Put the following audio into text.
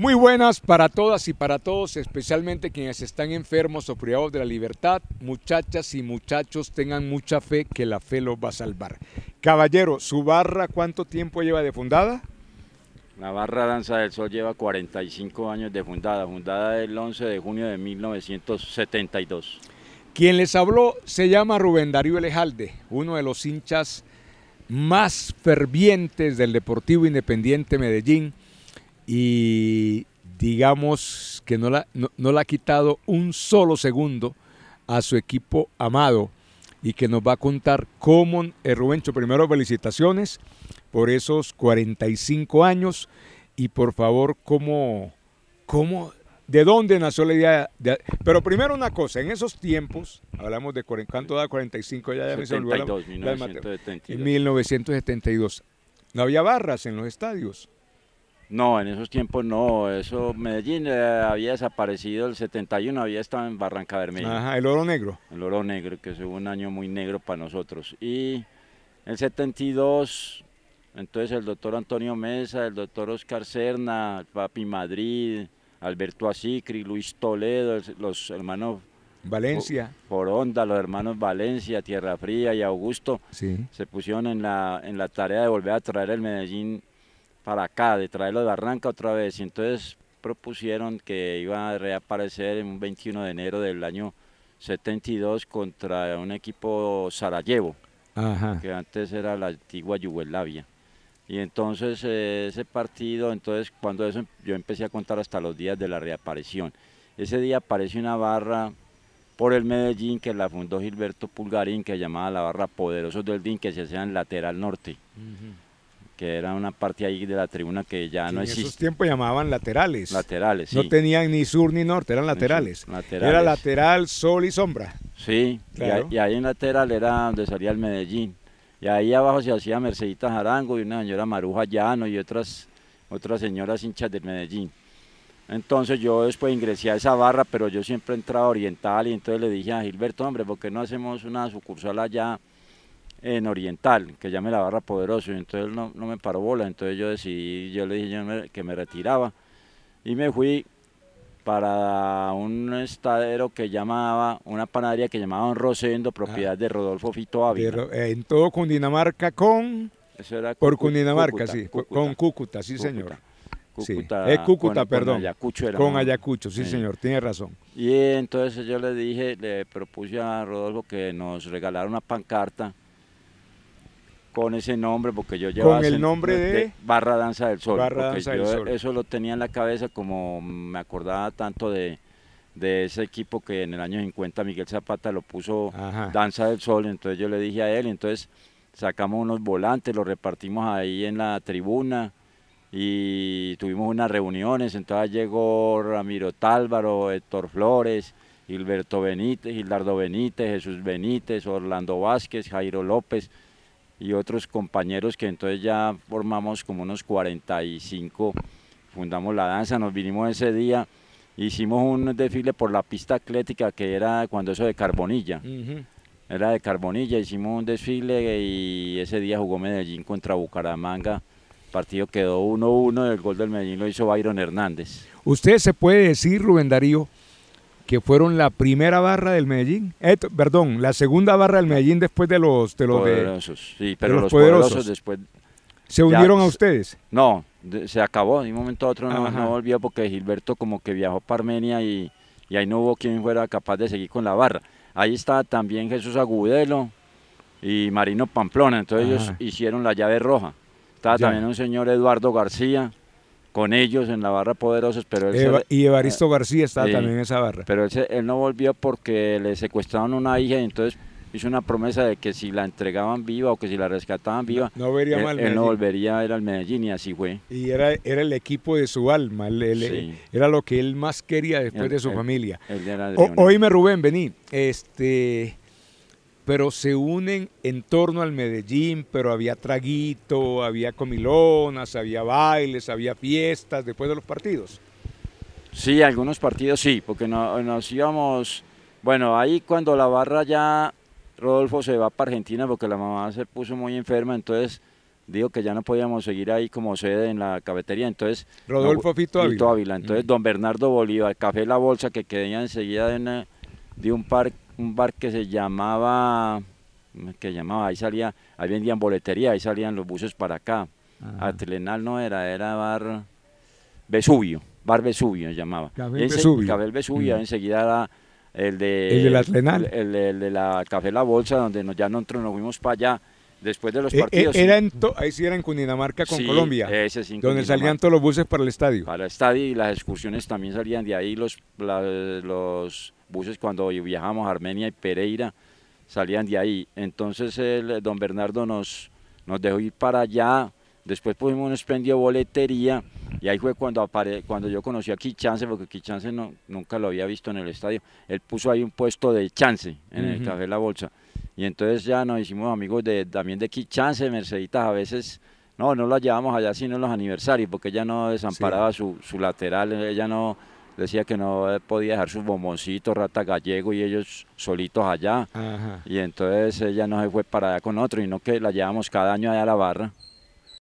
Muy buenas para todas y para todos, especialmente quienes están enfermos o privados de la libertad. Muchachas y muchachos, tengan mucha fe que la fe los va a salvar. Caballero, ¿su barra cuánto tiempo lleva de fundada? La barra Danza del Sol lleva 45 años de fundada, fundada el 11 de junio de 1972. Quien les habló se llama Rubén Darío Elejalde, uno de los hinchas más fervientes del Deportivo Independiente Medellín y digamos que no, la, no, le ha quitado un solo segundo a su equipo amado y que nos va a contar cómo eh, Rubencho. Primero, felicitaciones por esos 45 años y por favor, cómo, cómo, de dónde nació la idea. pero primero una cosa, en esos tiempos, hablamos de cuánto da 45, ya, ya me 1972. No había barras en los estadios. No, en esos tiempos no. Eso, Medellín eh, había desaparecido, el 71 había estado en Barranca Bermeja. Ajá, el oro negro. El oro negro, que fue un año muy negro para nosotros. Y el 72, entonces el doctor Antonio Mesa, el doctor Oscar Cerna, Papi Madrid, Alberto Asicri, Luis Toledo, los hermanos Valencia. Por Onda, los hermanos Valencia, Tierra Fría y Augusto sí. se pusieron en la, en la tarea de volver a traer el Medellín para acá, de traerlo de Barranca otra vez. Y entonces propusieron que iba a reaparecer en un 21 de enero del año 72 contra un equipo Sarajevo, que antes era la antigua Yugoslavia. Y entonces eh, ese partido, entonces cuando eso yo empecé a contar hasta los días de la reaparición. Ese día aparece una barra por el Medellín que la fundó Gilberto Pulgarín, que llamaba la barra Poderosos del DIN, que se hacía en lateral norte que era una parte ahí de la tribuna que ya no existe. En esos tiempos llamaban laterales. Laterales, sí. No tenían ni sur ni norte, eran laterales. lateral laterales. Era lateral, sol y sombra. Sí, claro. y, ahí en lateral era donde salía el Medellín. Y ahí abajo se hacía Mercedita Jarango y una señora Maruja Llano y otras, otras señoras hinchas del Medellín. Entonces yo después ingresé a esa barra, pero yo siempre entraba oriental y entonces le dije a Gilberto, hombre, ¿por qué no hacemos una sucursal allá en Oriental, que llame la barra poderoso, y entonces él no, me paró bola, entonces yo decidí, yo le dije que me retiraba y me fui para un estadero que llamaba, una panadería que llamaba un Rosendo, propiedad ah. de Rodolfo Fito Ávila. Eh, en todo Cundinamarca con... Eso era por Cundinamarca, sí, con Cúcuta, sí señor. Cúcuta, Es Cúcuta, perdón. Con Ayacucho, sí, señor, tiene razón. Y entonces yo le dije, le propuse a Rodolfo que nos regalara una pancarta con ese nombre porque yo llevaba con el nombre de, Barra Danza del Sol eso lo tenía en la cabeza como me acordaba tanto de, de ese equipo que en el año 50 Miguel Zapata lo puso Danza del Sol entonces yo le dije a él entonces sacamos unos volantes los repartimos ahí en la tribuna y tuvimos unas reuniones entonces llegó Ramiro Tálvaro Héctor Flores Gilberto Benítez Gildardo Benítez Jesús Benítez Orlando Vázquez Jairo López y otros compañeros que entonces ya formamos como unos 45, fundamos la danza, nos vinimos ese día, hicimos un desfile por la pista atlética que era cuando eso de Carbonilla. Era de Carbonilla, hicimos un desfile y ese día jugó Medellín contra Bucaramanga. partido quedó 1-1, el gol del Medellín lo hizo Byron Hernández. Usted se puede decir, Rubén Darío, que fueron la primera barra del Medellín, eh, perdón, la segunda barra del Medellín después de los de los poderosos, sí, pero los, poderosos. después se unieron a ustedes. No, se acabó, de un momento a otro no, volvió porque Gilberto como que viajó para Armenia y, ahí no hubo quien fuera capaz de seguir con la barra. Ahí está también Jesús Agudelo y Marino Pamplona, entonces ellos hicieron la llave roja. Estaba también un señor Eduardo García, con ellos en la barra Poderosos, pero él y Evaristo eh, García estaba también en esa barra. Pero él, no volvió porque le secuestraron una hija y entonces hizo una promesa de que si la entregaban viva o que si la rescataban viva, no, él, no volvería a ir al Medellín y así fue. Y era, era el equipo de su alma, era lo que él más quería después de su familia. De oíme Rubén, vení, este pero se unen en torno al Medellín, pero había traguito, había comilonas, había bailes, había fiestas después de los partidos. Sí, algunos partidos sí, porque no, nos íbamos, bueno, ahí cuando la barra ya, Rodolfo se va para Argentina porque la mamá se puso muy enferma, entonces digo que ya no podíamos seguir ahí como sede en la cafetería, entonces... Rodolfo Fito Ávila. Entonces mm. don Bernardo Bolívar, Café La Bolsa, que quedaba enseguida de un parque un bar que se llamaba, que llamaba, ahí salía, ahí vendían boletería, ahí salían los buses para acá. Atlenal no era, era bar Vesubio, bar Vesubio se llamaba. Cabel Vesubio. Vesubio, mm. enseguida era el de... El El, de la Café La Bolsa, donde nos, ya nosotros nos fuimos para allá después de los eh, eh, partidos. ahí sí era en Cundinamarca con Colombia, donde salían todos los buses para el estadio. Para el estadio y las excursiones también salían de ahí, los, buses cuando viajamos a Armenia y Pereira salían de ahí. Entonces el, eh, don Bernardo nos, nos dejó ir para allá, después pusimos un expendio boletería y ahí fue cuando, cuando yo conocí a Kichance, porque Kichance no, nunca lo había visto en el estadio. Él puso ahí un puesto de chance en el Café La Bolsa y entonces ya nos hicimos amigos de, también de Quichance, de Merceditas, a veces no, no la llevamos allá sino en los aniversarios, porque ella no desamparaba su, su, lateral, ella no decía que no podía dejar sus bomboncitos, rata gallego y ellos solitos allá. Y entonces ella no se fue para allá con otro, y no que la llevamos cada año allá a la barra.